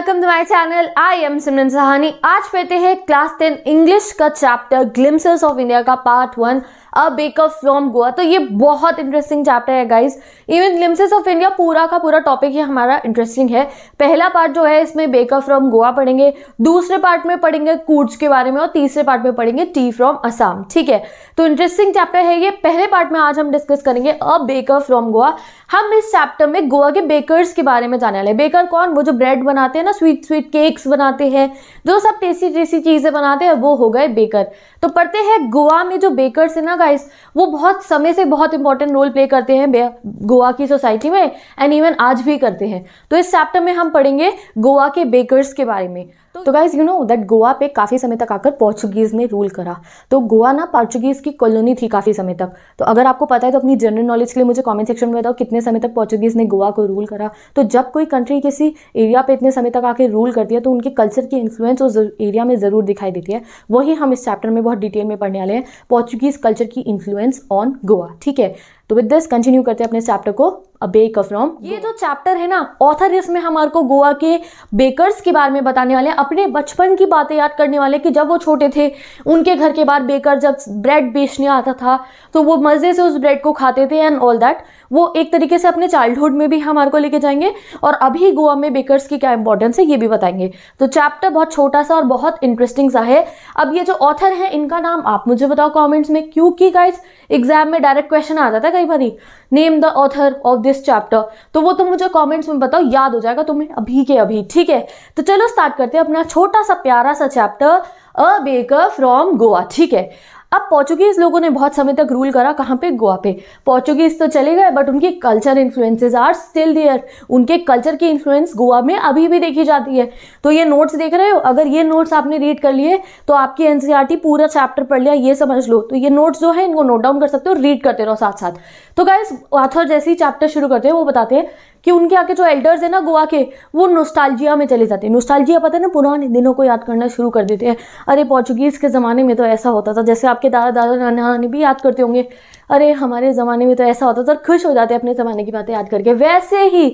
Welcome to my channel I am Simran Sahani आज पढ़ते हैं क्लास टेन इंग्लिश का चैप्टर ग्लिम्सेस ऑफ इंडिया का part one a baker from Goa तो ये बहुत इंटरेस्टिंग चैप्टर है guys even glimpses of India पूरा का पूरा टॉपिक ही हमारा इंटरेस्टिंग है पहला पार्ट जो है इसमें बेकर फ्रॉम गोवा पढ़ेंगे दूसरे पार्ट में पढ़ेंगे कूड्स के बारे में और तीसरे पार्ट में पढ़ेंगे टी फ्रॉम असम ठीक है तो इंटरेस्टिंग चैप्टर है ये पहले पार्ट में आज हम डिस्कस करेंगे अ बेकर फ्रॉम गोवा हम इस चैप्टर में गोवा के बेकर्स के बारे में जाने वाले बेकर कौन वो जो ब्रेड बनाते हैं ना स्वीट स्वीट केक्स बनाते हैं जो सब टेस्टी टेस्टी चीज़ें बनाते हैं वो हो गए बेकर तो पढ़ते हैं गोवा में जो बेकर्स है ना गाइस वो बहुत समय से बहुत इंपॉर्टेंट रोल प्ले करते हैं गोवा की सोसाइटी में एंड इवन आज भी करते हैं तो इस चैप्टर में हम पढ़ेंगे गोवा के बेकर्स के बारे में तो guys you know that Goa पे काफ़ी समय तक आकर पोर्चुगीज़ ने रूल करा तो गोवा ना पोर्चुगीज़ की कॉलोनी थी काफ़ी समय तक तो अगर आपको पता है तो अपनी जनरल नॉलेज के लिए मुझे कमेंट सेक्शन में बताओ कितने समय तक पोर्चुगीज़ ने गोवा को रूल करा तो जब कोई कंट्री किसी एरिया पे इतने समय तक आके रूल करती है तो उनके कल्चर की इन्फ्लुएंस उस एरिया में ज़रूर दिखाई देती है वही हम इस चैप्टर में बहुत डिटेल में पढ़ने वाले हैं पोर्चुगीज़ कल्चर की इन्फ्लुएंस ऑन गोवा ठीक है तो विद दिस कंटिन्यू करते हैं अपने चैप्टर को अ बेक फ्रॉम ये जो चैप्टर है ना ऑथर इसमें हमारे को गोवा के बेकर्स के बारे में बताने वाले हैं अपने बचपन की बातें याद करने वाले कि जब वो छोटे थे उनके घर के बाहर बेकर जब ब्रेड बेचने आता था तो वो मज़े से उस ब्रेड को खाते थे एंड ऑल दैट वो एक तरीके से अपने चाइल्डहुड में भी हमारे को लेके जाएंगे और अभी गोवा में बेकर्स की क्या इंपॉर्टेंस है ये भी बताएंगे तो चैप्टर बहुत छोटा सा और बहुत इंटरेस्टिंग सा है अब ये जो ऑथर है इनका नाम आप मुझे बताओ कॉमेंट्स में क्योंकि गाइज एग्जाम में डायरेक्ट क्वेश्चन आ जाता है नहीं बनी name the author of this chapter तो वो तुम मुझे कॉमेंट्स में बताओ याद हो जाएगा तुम्हें अभी के अभी ठीक है तो चलो स्टार्ट करते हैं अपना छोटा सा प्यारा सा chapter a baker from Goa ठीक है अब पोर्चुगीज लोगों ने बहुत समय तक रूल करा कहाँ पे गोवा पे पोर्चुगीज तो चले गए बट उनके culture influences are still there उनके कल्चर की इन्फ्लुएंस गोवा में अभी भी देखी जाती है तो ये नोट्स देख रहे हो अगर ये नोट्स आपने रीड कर लिए तो आपकी एन e पूरा चैप्टर पढ़ लिया ये समझ लो तो ये नोट्स जो है इनको नोट डाउन कर सकते हो रीड करते रहो साथ साथ तो गाइज ऑथर जैसे ही चैप्टर शुरू करते हैं वो बताते हैं कि उनके आके जो एल्डर्स हैं ना गोवा के वो नोस्टालजिया में चले जाते हैं नोस्टालजिया पता है ना पुराने दिनों को याद करना शुरू कर देते हैं अरे पोर्चुगीज़ के ज़माने में तो ऐसा होता था जैसे आपके दादा दादा नाना नानी भी याद करते होंगे अरे हमारे ज़माने में तो ऐसा होता था खुश हो जाते हैं अपने ज़माने की बातें याद करके वैसे ही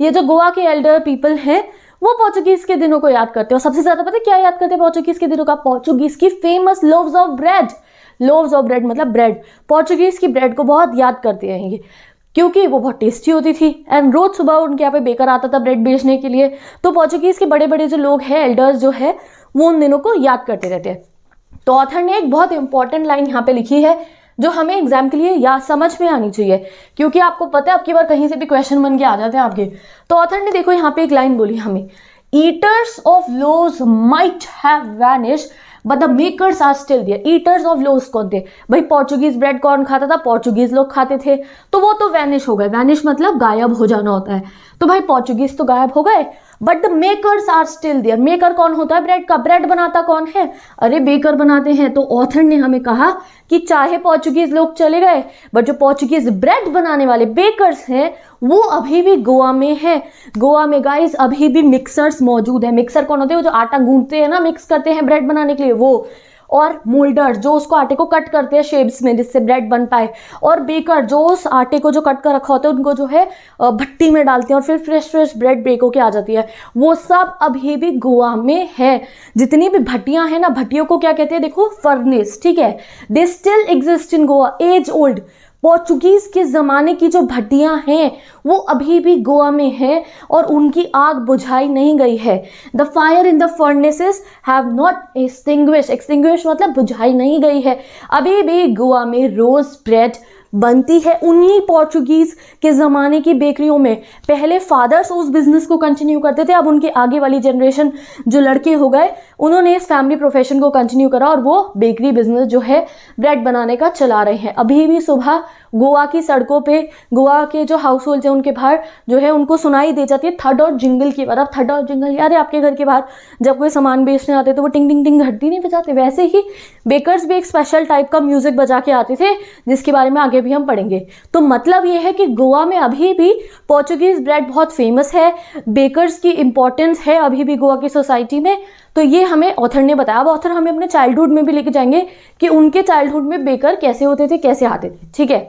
ये जो गोवा के एल्डर पीपल हैं वो पोर्चुगीज़ के दिनों को याद करते हैं और सबसे ज़्यादा पता है क्या याद करते हैं पोर्चुगीज़ के दिनों का पोर्चुगीज़ की famous loaves of bread loaves of bread मतलब ब्रेड पोर्चुगीज़ की ब्रेड को बहुत याद करते हैं ये क्योंकि वो बहुत टेस्टी होती थी एंड रोज़ सुबह उनके यहाँ पे बेकर आता था ब्रेड बेचने के लिए तो पोर्चुगीज़ के बड़े बड़े जो लोग हैं एल्डर्स जो है वो उन दिनों को याद करते रहते हैं तो ऑथर ने एक बहुत इंपॉर्टेंट लाइन यहाँ पे लिखी है जो हमें एग्जाम के लिए या समझ में आनी चाहिए क्योंकि आपको पता है आपकी बार कहीं से भी क्वेश्चन बन के आ जाते हैं आपके तो ऑथर ने देखो यहाँ पे एक लाइन बोली हमें eaters of loaves might have vanish but the makers are still there eaters of loaves कौन थे भाई पोर्चुगीज ब्रेड कौन खाता था पोर्चुगीज लोग खाते थे तो वो तो वैनिश हो गए वैनिश मतलब गायब हो जाना होता है तो भाई पोर्चुगीज तो गायब हो गए but the makers are still there maker कौन होता है ब्रेड का ब्रेड बनाता कौन है अरे बेकर बनाते हैं तो ऑथर ने हमें कहा कि चाहे पोर्चुगीज लोग चले गए बट जो पोर्चुगीज ब्रेड बनाने वाले बेकर्स हैं वो अभी भी गोवा में है गोवा में गाइस अभी भी मिक्सर्स मौजूद है मिक्सर कौन होते हैं जो आटा गूंथते हैं ना मिक्स करते हैं ब्रेड बनाने के लिए वो और मोल्डर जो उसको आटे को कट करते हैं शेप्स में जिससे ब्रेड बन पाए और बेकर जो उस आटे को जो कट कर रखा होता है उनको जो है भट्टी में डालते हैं और फिर फ्रेश फ्रेश ब्रेड बेक होकर आ जाती है वो सब अभी भी गोवा में है जितनी भी भट्टियाँ हैं ना भट्टियों को क्या कहते हैं देखो फर्नेस ठीक है they still exist in Goa as old Portuguese के ज़माने की जो भट्टियाँ हैं वो अभी भी गोवा में हैं और उनकी आग बुझाई नहीं गई है the fire in the furnaces have not extinguish extinguish मतलब बुझाई नहीं गई है अभी भी गोवा में रोज़ ब्रेड बनती है उन्हीं पोर्चुगीज़ के ज़माने की बेकरियों में पहले फादर्स उस बिज़नेस को कंटिन्यू करते थे अब उनके आगे वाली जनरेशन जो लड़के हो गए उन्होंने इस फैमिली प्रोफेशन को कंटिन्यू करा और वो बेकरी बिज़नेस जो है ब्रेड बनाने का चला रहे हैं अभी भी सुबह गोवा की सड़कों पर गोवा के जो हाउस होल्ड हैं उनके बाहर जो है उनको सुनाई दे जाती है थर्ड और जिंगल की बार अब थर्ड और जिंगल यार आपके घर के बाहर जब कोई सामान बेचने आते तो वो टिंग टिंग टिंग घटती नहीं बजाते वैसे ही बेकर्स भी एक स्पेशल टाइप का म्यूज़िक बजा के आते थे जिसके बारे में आगे आगे भी हम पढ़ेंगे तो मतलब ये है कि गोवा में अभी भी पोर्चुगीज़ ब्रेड बहुत फेमस है बेकर्स की इंपॉर्टेंस है अभी भी गोवा की सोसाइटी में तो ये हमें ऑथर ने बताया अब ऑथर हमें अपने चाइल्डहुड में भी लेके जाएंगे कि उनके चाइल्डहुड में बेकर कैसे होते थे कैसे आते थे ठीक है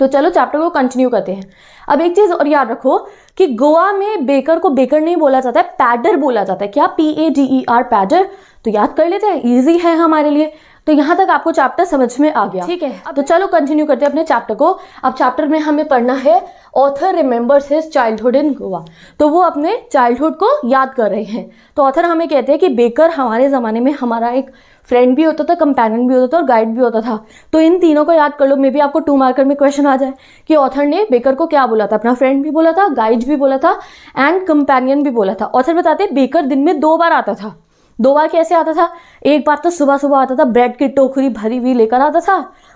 तो चलो चैप्टर को कंटिन्यू करते हैं अब एक चीज़ और याद रखो कि गोवा में बेकर को बेकर नहीं बोला जाता है पैडर बोला जाता है क्या P A D E R pader तो याद कर लेते हैं इजी है हमारे लिए तो यहाँ तक आपको चैप्टर समझ में आ गया ठीक है तो चलो कंटिन्यू करते हैं अपने चैप्टर को अब चैप्टर में हमें पढ़ना है author remembers his childhood in Goa तो वो अपने चाइल्डहुड को याद कर रहे हैं तो ऑथर हमें कहते हैं कि बेकर हमारे ज़माने में हमारा एक फ्रेंड भी होता था कंपेनियन भी होता था और गाइड भी होता था तो इन तीनों को याद कर लो मे बी आपको टू मार्कर में क्वेश्चन आ जाए कि ऑथर ने बेकर को क्या बोला था अपना फ्रेंड भी बोला था गाइड भी बोला था एंड कंपेनियन भी बोला था ऑथर बताते बेकर दिन में दो बार आता था दो बार कैसे आता था एक बार तो सुबह सुबह आता था ब्रेड की टोकरी भरी हुई लेकर आता था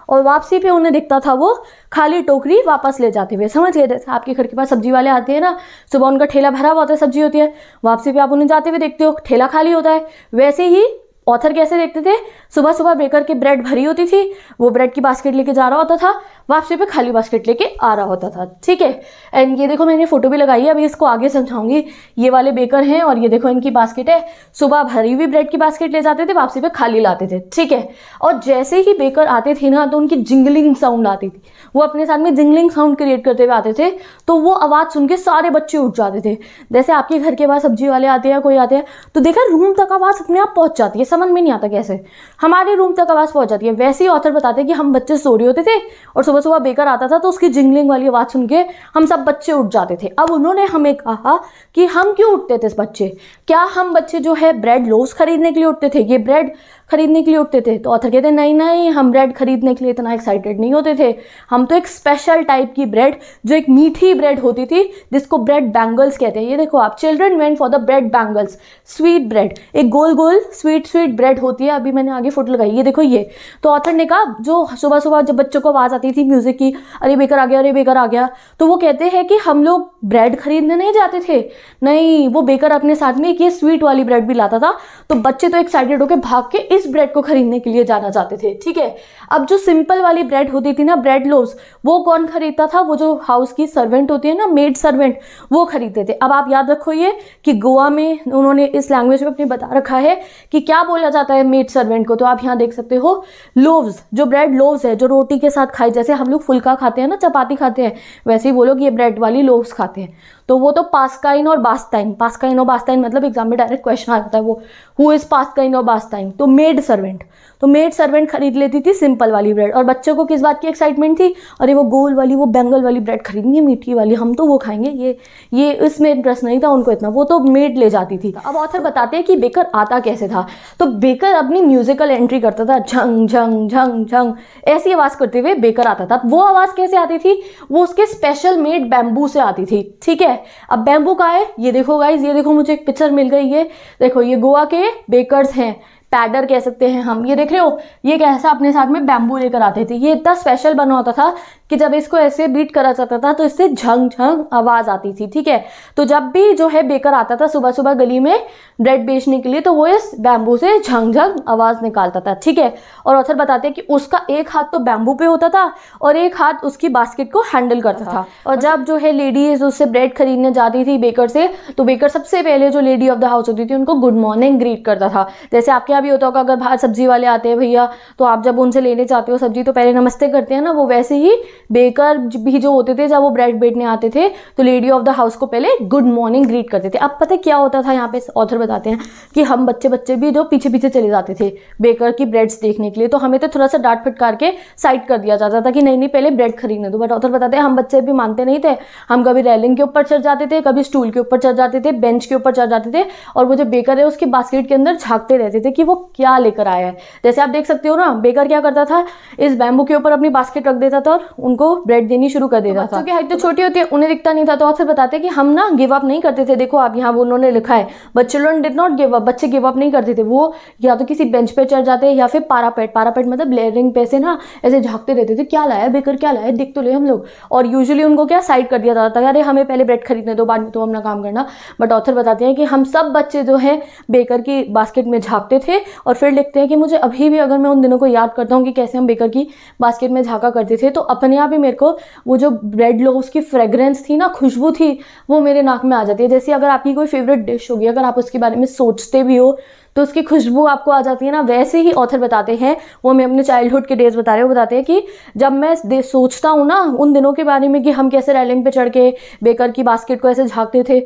और वापसी पे उन्हें दिखता था वो खाली टोकरी वापस ले जाते हुए समझ गए जैसे आपके घर के पास सब्जी वाले आते हैं ना सुबह उनका ठेला भरा हुआ होता है सब्जी होती है वापसी पे आप उन्हें जाते हुए देखते हो ठेला खाली होता है वैसे ही ऑथर कैसे देखते थे सुबह सुबह बेकर के ब्रेड भरी होती थी वो ब्रेड की बास्केट लेके जा रहा होता था वापसी पे खाली बास्केट लेके आ रहा होता था ठीक है एंड ये देखो मैंने फ़ोटो भी लगाई है अभी इसको आगे समझाऊंगी ये वाले बेकर हैं और ये देखो इनकी बास्केट है सुबह भरी हुई ब्रेड की बास्केट ले जाते थे वापसी पे खाली लाते थे ठीक है और जैसे ही बेकर आते थे ना तो उनकी जिंगलिंग साउंड आती थी वो अपने साथ में जिंगलिंग साउंड क्रिएट करते हुए आते थे तो वो आवाज़ सुन के सारे बच्चे उठ जाते थे जैसे आपके घर के पास सब्जी वाले आते हैं कोई आते हैं तो देखा रूम तक आवाज़ अपने आप पहुँच जाती है समझ में नहीं आता कैसे हमारे रूम तक आवाज़ पहुंच जाती है वैसे ही ऑथर बताते हैं कि हम बच्चे सो रहे होते थे और सुबह सुबह बेकर आता था तो उसकी जिंगलिंग वाली आवाज़ सुन के हम सब बच्चे उठ जाते थे अब उन्होंने हमें कहा कि हम क्यों उठते थे बच्चे क्या हम बच्चे जो है ब्रेड लोस खरीदने के लिए उठते थे ये ब्रेड खरीदने के लिए उठते थे तो ऑथर कहते नहीं नहीं हम ब्रेड खरीदने के लिए इतना एक्साइटेड नहीं होते थे हम तो एक स्पेशल टाइप की ब्रेड जो एक मीठी ब्रेड होती थी जिसको ब्रेड बैंगल्स कहते हैं ये देखो आप children went for the bread bangles sweet bread एक गोल गोल स्वीट स्वीट ब्रेड होती है अभी मैंने आगे फोटो लगाई ये देखो ये तो ऑथर ने कहा जो सुबह सुबह जब बच्चों को आवाज़ आती थी म्यूज़िक की अरे बेकर आ गया अरे बेकर आ गया तो वो कहते हैं कि हम लोग ब्रेड खरीदने नहीं जाते थे नहीं वो बेकर अपने साथ में एक ये स्वीट वाली ब्रेड भी लाता था तो बच्चे तो एक्साइटेड होकर भाग के इस इस ब्रेड को खरीदने के लिए जाना चाहते थे ठीक है अब जो सिंपल वाली ब्रेड होती थी ना ब्रेड लोस वो कौन खरीदता था वो जो हाउस की सर्वेंट होती है ना मेड सर्वेंट वो खरीदते थे अब आप याद रखो ये कि गोवा में उन्होंने इस लैंग्वेज में अपने बता रखा है कि क्या बोला जाता है मेड सर्वेंट को तो आप यहाँ देख सकते हो लोव्स जो ब्रेड लोव्स है जो रोटी के साथ खाए जैसे हम लोग फुल्का खाते हैं ना चपाती खाते हैं वैसे ही वो लोग ये ब्रेड वाली लोव्स खाते हैं तो वो तो पास्काइन और बास्ताइन पास्काइन और बास्ताइन मतलब एग्जाम में डायरेक्ट क्वेश्चन आ जाता है वो हु इज़ पास्काइन और बास्ताइन तो मेड मेड सर्वेंट तो मेड सर्वेंट खरीद लेती थी सिंपल वाली ब्रेड और बच्चों को किस बात की एक्साइटमेंट थी अरे वो गोल वाली वो बेंगल वाली ब्रेड खरीदनी है मीठी वाली हम तो वो खाएंगे ये ये इसमें इंटरेस्ट नहीं था उनको इतना वो तो मेड ले जाती थी अब ऑथर बताते हैं कि बेकर आता कैसे था तो बेकर अपनी म्यूजिकल एंट्री करता था झंग झंग झंग झंग ऐसी आवाज़ करते हुए बेकर आता था वो आवाज़ कैसे आती थी वो उसके स्पेशल मेड बैम्बू से आती थी ठीक है अब बैम्बू का है ये देखो गाइज ये देखो मुझे एक पिक्चर मिल गई है देखो ये गोवा के बेकर्स हैं पैडर कह सकते हैं हम ये देख रहे हो ये कैसा अपने साथ में बैम्बू लेकर आते थे ये इतना स्पेशल बना होता था कि जब इसको ऐसे बीट करा जाता था तो इससे झंग झंग आवाज़ आती थी ठीक है तो जब भी जो है बेकर आता था सुबह सुबह गली में ब्रेड बेचने के लिए तो वो इस बैम्बू से झंग झंग आवाज़ निकालता था ठीक है और ऑथर बताते हैं कि उसका एक हाथ तो बैम्बू पे होता था और एक हाथ उसकी बास्केट को हैंडल करता था हाँ। और जब जो है लेडीज़ उससे ब्रेड खरीदने जाती थी बेकर से तो बेकर सबसे पहले जो लेडी ऑफ द हाउस होती थी उनको गुड मॉर्निंग ग्रीट करता था जैसे आपके भी होता होगा अगर बाहर सब्जी वाले आते हैं भैया तो आप जब उनसे लेने जाते हो सब्जी तो पहले नमस्ते करते हैं ना वो वैसे ही बेकर भी जो होते थे जब वो ब्रेड बेटने आते थे तो लेडी ऑफ द हाउस को पहले गुड मॉर्निंग ग्रीट करते थे अब पता क्या होता था यहाँ पे ऑथर बताते हैं कि हम बच्चे बच्चे भी जो पीछे पीछे चले जाते थे बेकर की ब्रेड्स देखने के लिए तो हमें तो थोड़ा सा डांट फटकार के साइड कर दिया जाता था कि नहीं नहीं पहले ब्रेड खरीदने दो बट ऑथर बताते हैं हम बच्चे भी मानते नहीं थे हम कभी रेलिंग के ऊपर चढ़ जाते थे कभी स्टूल के ऊपर चढ़ जाते थे बेंच के ऊपर चढ़ जाते थे और वो जो बेकर है उसके बास्केट के अंदर झाँकते रहते थे कि वो क्या लेकर आया है जैसे आप देख सकते हो ना बेकर क्या करता था इस बैम्बू के ऊपर अपनी बास्केट रख देता था और उनको ब्रेड देनी शुरू कर देता था क्योंकि हाइट तो छोटी होती है उन्हें दिखता नहीं था तो आपसे बताते कि हम ना गिव अप नहीं करते थे देखो आप यहाँ वो उन्होंने लिखा है but children did not give up बच्चे गिव अप नहीं करते थे वो या तो किसी बेंच पर चढ़ जाते या फिर पारापेट पारापेट मतलब लेयरिंग पे से ना ऐसे झाँकते रहते थे क्या लाया बेकर क्या लाया दिख तो ले हम लोग और यूजली उनको क्या साइड कर दिया जाता था अरे हमें पहले ब्रेड खरीदने दो बाद में तुम तो अपना काम करना बट ऑथर बताते हैं कि हम सब बच्चे जो हैं बेकर की बास्केट में झाँकते थे और फिर लिखते हैं कि मुझे अभी भी अगर मैं उन दिनों को याद करता हूँ कि कैसे हम बेकर की बास्केट में झाँका करते थे तो अपने आप ही मेरे को वो जो ब्रेड लो की फ्रेगरेंस थी ना खुशबू थी वो मेरे नाक में आ जाती है जैसे अगर आपकी कोई फेवरेट डिश होगी अगर आप उसके बारे में सोचते भी हो तो उसकी खुशबू आपको आ जाती है ना वैसे ही ऑथर बताते हैं वो हमें अपने चाइल्डहुड के डेज बता रहे हो बताते हैं कि जब मैं सोचता हूँ ना उन दिनों के बारे में कि हम कैसे रैलिंग पे चढ़ के बेकर की बास्केट को ऐसे झाँकते थे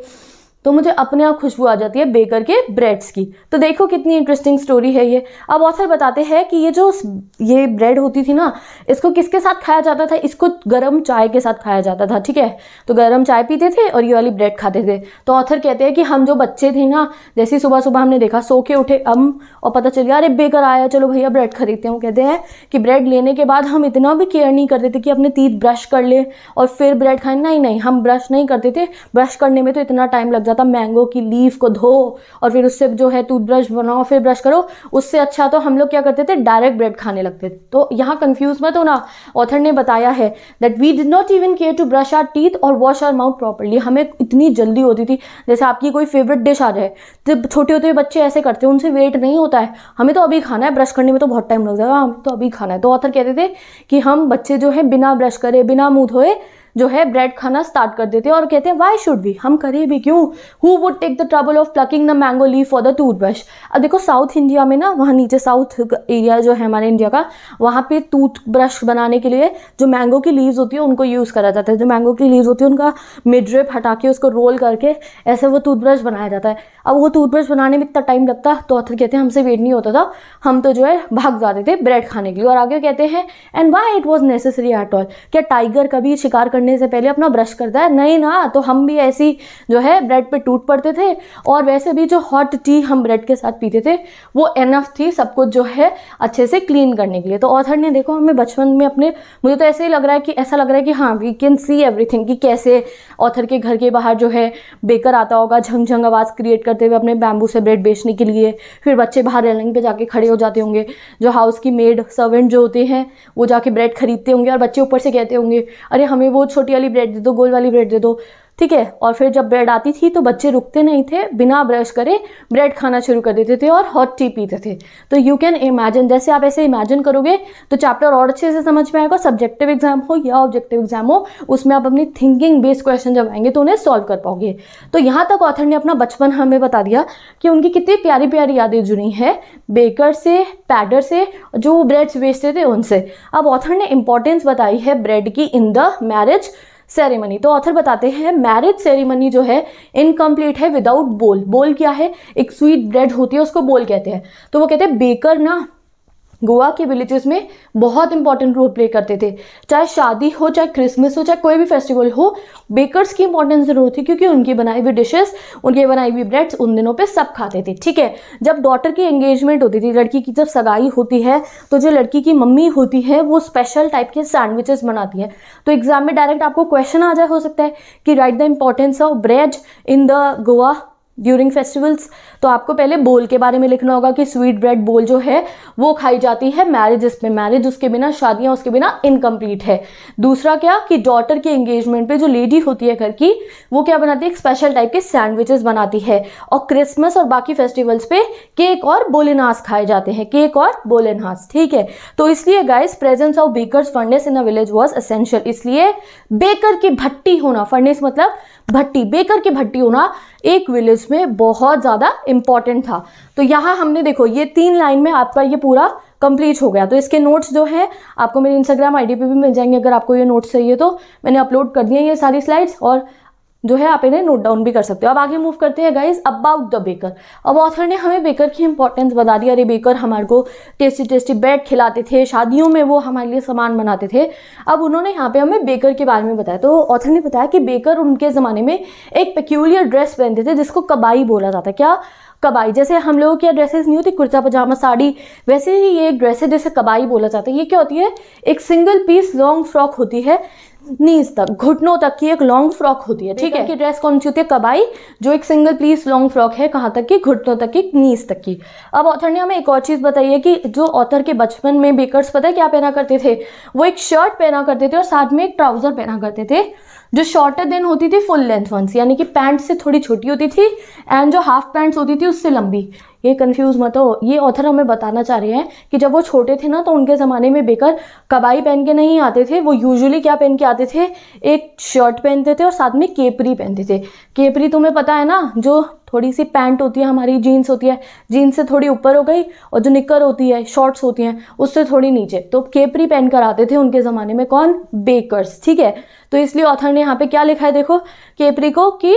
तो मुझे अपने आप खुशबू आ जाती है बेकर के ब्रेड्स की तो देखो कितनी इंटरेस्टिंग स्टोरी है ये अब ऑथर बताते हैं कि ये जो ये ब्रेड होती थी ना इसको किसके साथ खाया जाता था इसको गर्म चाय के साथ खाया जाता था ठीक है तो गर्म चाय पीते थे और ये वाली ब्रेड खाते थे तो ऑथर कहते हैं कि हम जो बच्चे थे ना जैसे सुबह सुबह हमने देखा सो के उठे हम और पता चल गया अरे बेकर आया चलो भैया ब्रेड खरीदते हैं कहते हैं कि ब्रेड लेने के बाद हम इतना भी केयर नहीं करते थे कि अपने तीत ब्रश कर ले और फिर ब्रेड खाएं नहीं नहीं हम ब्रश नहीं करते थे ब्रश करने में तो इतना टाइम लग जाता जाता मैंगो की लीफ को धो और फिर उससे जो है टूथब्रश बनाओ फिर ब्रश करो उससे अच्छा तो हम लोग क्या करते थे डायरेक्ट ब्रेड खाने लगते थे तो यहाँ कन्फ्यूज मत होना ऑथर ने बताया है that we did not even care to brush our teeth और वॉश आर माउथ प्रॉपरली हमें इतनी जल्दी होती थी जैसे आपकी कोई फेवरेट डिश आ जाए तो छोटे होते हुए बच्चे ऐसे करते हैं उनसे वेट नहीं होता है हमें तो अभी खाना है ब्रश करने में तो बहुत टाइम लग जाएगा हमें हाँ, तो अभी खाना है तो ऑथर कहते थे कि हम बच्चे जो है बिना ब्रश करे बिना मुंह धोए जो है ब्रेड खाना स्टार्ट कर देते हैं और कहते हैं वाई शुड वी हम करें भी क्यों who would take the trouble of plucking the mango leave for the toothbrush अब देखो साउथ इंडिया में ना वहाँ नीचे साउथ एरिया जो है हमारे इंडिया का वहाँ पे टूथब्रश बनाने के लिए जो मैंगो की लीव्स होती है उनको यूज़ करा जाता है जो मैंगो की लीव्स होती है उनका रेप हटा के उसको रोल करके ऐसे वो टूथब्रश बनाया जाता है अब वो टूथब्रश बनाने में इतना टाइम लगता तो ऑथर कहते हैं हमसे वेट नहीं होता था हम तो जो है भाग जाते थे ब्रेड खाने के लिए और आगे कहते हैं and why it was necessary at all क्या टाइगर कभी शिकार करने करने से पहले अपना ब्रश करता है नहीं ना तो हम भी ऐसी जो है ब्रेड पे टूट पड़ते थे और वैसे भी जो हॉट टी हम ब्रेड के साथ पीते थे वो एनफ थी सब कुछ जो है अच्छे से क्लीन करने के लिए तो ऑथर ने देखो हमें बचपन में अपने मुझे तो ऐसे ही लग रहा है कि ऐसा लग रहा है कि हाँ वी कैन सी एवरी कि कैसे ऑथर के घर के बाहर जो है बेकर आता होगा झंग झंग आवाज़ क्रिएट करते हुए अपने बैम्बू से ब्रेड बेचने के लिए फिर बच्चे बाहर रेलिंग पे जाके खड़े हो जाते होंगे जो हाउस की मेड सर्वेंट जो होते हैं वो जाके ब्रेड खरीदते होंगे और बच्चे ऊपर से कहते होंगे अरे हमें वो छोटी वाली ब्रेड दे दो गोल वाली ब्रेड दे दो ठीक है और फिर जब ब्रेड आती थी तो बच्चे रुकते नहीं थे बिना ब्रश करे ब्रेड खाना शुरू कर देते थे और हॉट टी पीते थे तो यू कैन इमेजिन जैसे आप ऐसे इमेजिन करोगे तो चैप्टर और अच्छे से समझ में आएगा सब्जेक्टिव एग्जाम हो या ऑब्जेक्टिव एग्जाम हो उसमें आप अपनी थिंकिंग बेस्ड क्वेश्चन जब आएंगे तो उन्हें सॉल्व कर पाओगे तो यहाँ तक ऑथर ने अपना बचपन हमें बता दिया कि उनकी कितनी प्यारी प्यारी यादें जुड़ी हैं बेकर से पैडर से जो ब्रेड्स बेचते थे उनसे अब ऑथर ने इंपॉर्टेंस बताई है ब्रेड की इन द मैरिज सेरेमनी तो ऑथर बताते हैं मैरिज सेरेमनी जो है इनकम्प्लीट है विदाउट बोल बोल क्या है एक स्वीट ब्रेड होती है उसको बोल कहते हैं तो वो कहते हैं बेकर ना गोवा के विलेजेस में बहुत इंपॉर्टेंट रोल प्ले करते थे चाहे शादी हो चाहे क्रिसमस हो चाहे कोई भी फेस्टिवल हो बेकर्स की इंपॉर्टेंस जरूर थी क्योंकि उनकी बनाई हुई डिशेस उनके बनाई हुई ब्रेड्स उन दिनों पे सब खाते थे ठीक है जब डॉटर की एंगेजमेंट होती थी लड़की की जब सगाई होती है तो जो लड़की की मम्मी होती है वो स्पेशल टाइप के सैंडविचेस बनाती है तो एग्जाम में डायरेक्ट आपको क्वेश्चन आ जाए हो सकता है कि write the importance of bread in the Goa during festivals तो आपको पहले बोल के बारे में लिखना होगा कि स्वीट ब्रेड बोल जो है वो खाई जाती है मैरिज पे मैरिज उसके बिना शादियाँ उसके बिना इनकम्प्लीट है दूसरा क्या कि डॉटर के एंगेजमेंट पे जो लेडी होती है घर की वो क्या बनाती है एक स्पेशल टाइप के सैंडविचेस बनाती है और क्रिसमस और बाकी फेस्टिवल्स पे केक और बोलेनास खाए जाते हैं केक और बोलेनास ठीक है तो इसलिए guys presence of bakers furnace in a village was essential इसलिए बेकर की भट्टी होना फर्नेस मतलब भट्टी बेकर की भट्टी होना एक विलेज में बहुत ज़्यादा इम्पॉर्टेंट था तो यहाँ हमने देखो ये तीन लाइन में आपका ये पूरा कंप्लीट हो गया तो इसके नोट्स जो हैं आपको मेरे इंस्टाग्राम आईडी पे भी मिल जाएंगे अगर आपको ये नोट्स चाहिए तो मैंने अपलोड कर दिए ये सारी स्लाइड्स और जो है आप इन्हें नोट डाउन भी कर सकते हो अब आगे मूव करते हैं गाइज अबाउट द बेकर अब ऑथर ने हमें बेकर की इंपॉर्टेंस बता दी अरे बेकर हमारे को टेस्टी टेस्टी ब्रेड खिलाते थे शादियों में वो हमारे लिए सामान बनाते थे अब उन्होंने यहाँ पे हमें बेकर के बारे में बताया तो ऑथर ने बताया कि बेकर उनके ज़माने में एक पेक्यूलियर ड्रेस पहनते थे जिसको कबाई बोला जाता क्या कबाई जैसे हम लोगों की ड्रेसेस नहीं होती कुर्ता पजामा साड़ी वैसे ही ये ड्रेस है जैसे कबाई बोला जाता है ये क्या होती है एक सिंगल पीस लॉन्ग फ्रॉक होती है नीज तक घुटनों तक की एक लॉन्ग फ्रॉक होती है ठीक है की ड्रेस कौन सी होती है कबाई जो एक सिंगल पीस लॉन्ग फ्रॉक है कहाँ तक की घुटनों तक की नीज तक की अब ऑथर ने हमें एक और चीज़ बताई है कि जो ऑथर के बचपन में बेकर्स पता है क्या पहना करते थे वो एक शर्ट पहना करते थे और साथ में एक ट्राउज़र पहना करते थे जो शॉर्टर देन होती थी फुल लेंथ वंस यानी कि पैंट से थोड़ी छोटी होती थी एंड जो हाफ पैंट्स होती थी उससे लंबी ये कंफ्यूज मत हो ये ऑथर हमें बताना चाह रहे हैं कि जब वो छोटे थे ना तो उनके ज़माने में बेकर कबाई पहन के नहीं आते थे वो यूजुअली क्या पहन के आते थे एक शर्ट पहनते थे और साथ में केपरी पहनते थे केपरी तुम्हें पता है ना जो थोड़ी सी पैंट होती है हमारी जीन्स होती है जीन्स से थोड़ी ऊपर हो गई और जो निक्कर होती है शॉर्ट्स होती हैं उससे थोड़ी नीचे तो केपरी पहन कर आते थे उनके ज़माने में कौन बेकरस ठीक है तो इसलिए ऑथर ने यहाँ पे क्या लिखा है देखो केपरी को कि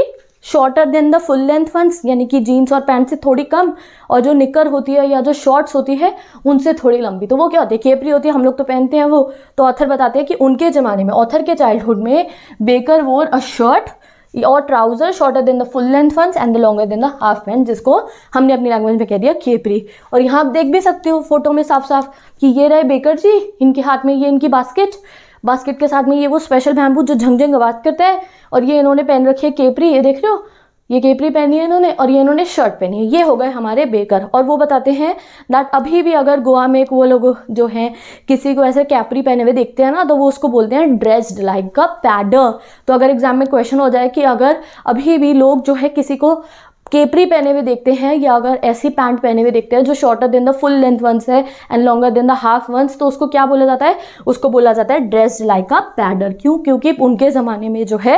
shorter than the full length ones यानी कि जीन्स और पैंट से थोड़ी कम और जो निकर होती है या जो शॉर्ट्स होती है उनसे थोड़ी लंबी तो वो क्या होती है केपरी होती है हम लोग तो पहनते हैं वो तो ऑथर बताते हैं कि उनके ज़माने में ऑथर के चाइल्डहुड में बेकर वोर अ शर्ट और trouser shorter than the full length ones and the longer than the half pant जिसको हमने अपनी लैंग्वेज में कह दिया केपरी और यहाँ आप देख भी सकते हो फोटो में साफ साफ कि ये रहे बेकर जी इनके हाथ में ये इनकी बास्केट बास्केट के साथ में ये वो स्पेशल बैम्बू जो झंझंग आवाज़ करता है और ये इन्होंने पहन रखी है केपरी ये देख रहे हो ये केपरी पहनी है इन्होंने और ये इन्होंने शर्ट पहनी है ये हो गए हमारे बेकर और वो बताते हैं दैट अभी भी अगर गोवा में वो लोग जो हैं किसी को ऐसे कैपरी पहने हुए देखते हैं ना तो वो उसको बोलते हैं ड्रेस्ड लाइक अ पैडर तो अगर एग्जाम में क्वेश्चन हो जाए कि अगर अभी भी लोग जो है किसी को केपरी पहने हुए देखते हैं या अगर ऐसी पैंट पहने हुए देखते हैं जो shorter than the full length ones है and longer than the half ones तो उसको क्या बोला जाता है उसको बोला जाता है ड्रेस्ड लाइक अ पैडर क्यों क्योंकि उनके ज़माने में जो है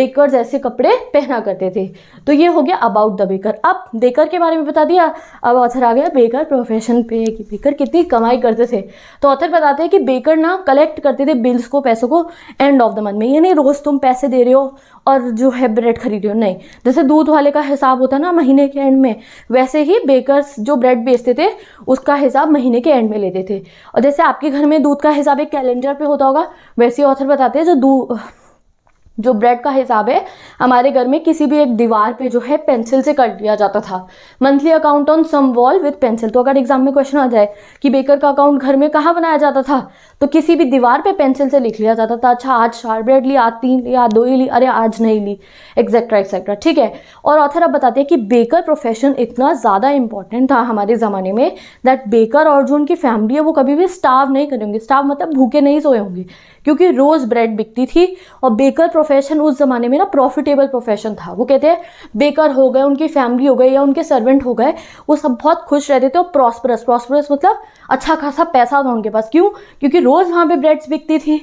बेकर्स ऐसे कपड़े पहना करते थे तो ये हो गया अबाउट द बेकर अब बेकर के बारे में बता दिया अब ऑथर आ गया बेकर प्रोफेशन पे कि बेकर कितनी कमाई करते थे तो ऑथर बताते हैं कि बेकर ना कलेक्ट करते थे बिल्स को पैसों को एंड ऑफ द मंथ में यानी रोज़ तुम पैसे दे रहे हो और जो है ब्रेड खरीद रहे हो नहीं जैसे दूध वाले का हिसाब होता है ना महीने के एंड में वैसे ही बेकर्स जो ब्रेड बेचते थे उसका हिसाब महीने के एंड में लेते थे और जैसे आपके घर में दूध का हिसाब एक कैलेंडर पे होता होगा वैसे ऑथर बताते हैं जो दू जो ब्रेड का हिसाब है हमारे घर में किसी भी एक दीवार पे जो है पेंसिल से कर दिया जाता था monthly account on some wall with pencil तो अगर एग्जाम में क्वेश्चन आ जाए कि बेकर का अकाउंट घर में कहाँ बनाया जाता था तो किसी भी दीवार पे पेंसिल से लिख लिया जाता था अच्छा आज ब्रेड ली आज तीन ली आज दो ही ली अरे आज नहीं ली एक्सेट्रा एक्सेट्रा ठीक है और ऑथर अब बताते हैं कि बेकर प्रोफेशन इतना ज़्यादा इंपॉर्टेंट था हमारे ज़माने में दैट बेकर और जो उनकी फैमिली है वो कभी भी स्टाव नहीं करेंगे स्टाव मतलब भूखे नहीं सोए होंगे क्योंकि रोज़ ब्रेड बिकती थी और बेकर प्रोफेशन उस ज़माने में ना प्रॉफिटेबल प्रोफेशन था वो कहते हैं बेकर हो गए उनकी फैमिली हो गई या उनके सर्वेंट हो गए वो सब बहुत खुश रहते थे और प्रॉस्परस प्रॉस्परस मतलब अच्छा खासा पैसा था उनके पास क्यों क्योंकि रोज़ वहाँ पे ब्रेड्स बिकती थी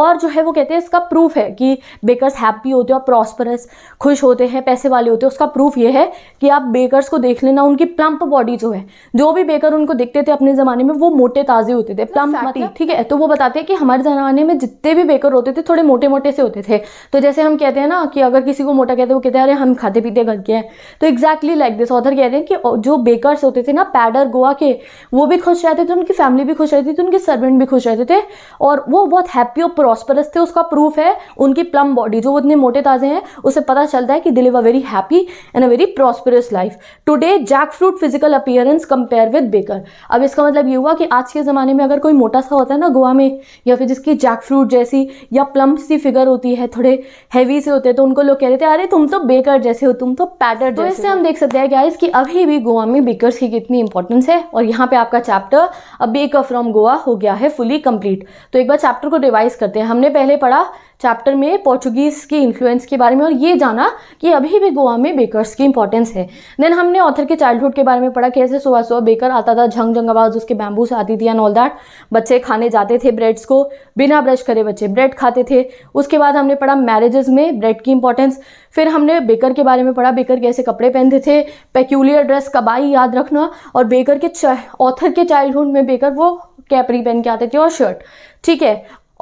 और जो है वो कहते हैं इसका प्रूफ है कि बेकर्स हैप्पी होते हैं और प्रॉस्परस खुश होते हैं पैसे वाले होते हैं उसका प्रूफ ये है कि आप बेकर्स को देख लेना उनकी प्लम्प बॉडी जो है जो भी बेकर उनको देखते थे अपने ज़माने में वो मोटे ताज़े होते थे प्लम्प मतलब, बॉडी ठीक है तो वो बताते हैं कि हमारे ज़माने में जितने भी बेकर होते थे थोड़े मोटे मोटे से होते थे तो जैसे हम कहते हैं ना कि अगर किसी को मोटा कहते हैं वो कहते हैं अरे हम खाते पीते घर के हैं तो एग्जैक्टली लाइक दिस ऑथर कह रहे हैं कि जो बेकर्स होते थे ना पैडर गोवा के वो भी खुश रहते थे उनकी फैमिली भी खुश रहती थी उनके सर्वेंट भी खुश रहते थे थे और वो बहुत हैप्पी और प्रॉस्परस थे उसका प्रूफ है उनकी प्लम बॉडी जो इतने मोटे ताज़े हैं उसे पता चलता है कि they lived a very happy and a very prosperous life today jackfruit physical appearance compare with baker अब इसका मतलब ये हुआ कि आज के ज़माने में अगर कोई मोटा सा होता है ना गोवा में या फिर जिसकी जैक फ्रूट जैसी या प्लम सी फिगर होती है थोड़े हैवी से होते हैं तो उनको लोग कह रहे थे अरे तुम तो बेकर जैसे हो तुम तो पैटर तो इससे हम देख सकते हैं क्या इसकी अभी भी गोवा में बेकर्स की कितनी इंपॉर्टेंस है और यहाँ पे आपका chapter a baker from Goa हो गया है फुली कंप्लीट कंप्लीट तो एक बार चैप्टर को रिवाइज करते हैं हमने पहले पढ़ा चैप्टर में पोर्चुगीज़ के इन्फ्लुएंस के बारे में और ये जाना कि अभी भी गोवा में बेकर्स की इंपॉर्टेंस है देन हमने ऑथर के चाइल्डहुड के बारे में पढ़ा कैसे सुबह सुबह बेकर आता था झंग जंगाबाज उसके बैम्बूस आती थी एंड ऑल दैट बच्चे खाने जाते थे ब्रेड्स को बिना ब्रश करे बच्चे ब्रेड खाते थे उसके बाद हमने पढ़ा मैरिजेज़ में ब्रेड की इंपॉर्टेंस फिर हमने बेकर के बारे में पढ़ा बेकर कैसे कपड़े पहनते थे पेक्यूलियर ड्रेस कबाई याद रखना और बेकर के ऑथर के चाइल्डहुड में बेकर वो कैपरी पहन के आते थे और शर्ट ठीक है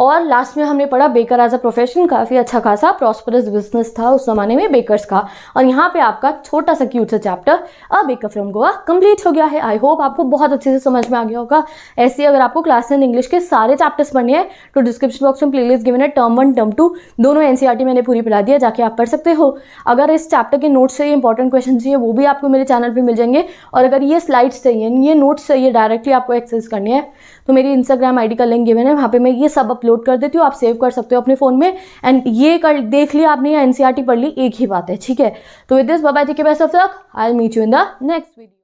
और लास्ट में हमने पढ़ा बेकर एज अ प्रोफेशन काफ़ी अच्छा खासा प्रॉस्परस बिजनेस था उस ज़माने में बेकर्स का और यहाँ पे आपका छोटा सा क्यूट सा chapter a baker from Goa complete हो गया है आई होप आपको बहुत अच्छे से समझ में आ गया होगा ऐसे अगर आपको क्लास टेन इंग्लिश के सारे चैप्टर्स पढ़ने हैं तो डिस्क्रिप्शन बॉक्स में प्ले लिस्ट गिवन है टर्म वन टर्म टू दोनों एन e मैंने पूरी पिला दिया जाके आप पढ़ सकते हो अगर इस चैप्टर के नोट्स चाहिए इंपॉर्टेंट क्वेश्चन चाहिए वो भी आपको मेरे चैनल पर मिल जाएंगे और अगर ये स्लाइड्स चाहिए ये नोट्स चाहिए डायरेक्टली आपको एक्सेस करनी है तो मेरी इंस्टाग्राम आईडी का लिंक गिवन है वहाँ पे मैं ये सब अपलोड कर देती हूँ आप सेव कर सकते हो अपने फ़ोन में एंड ये कर देख लिया आपने या एन e पढ़ ली एक ही बात है ठीक है तो विद दिस बाबा जी के best of luck I meet you in the next video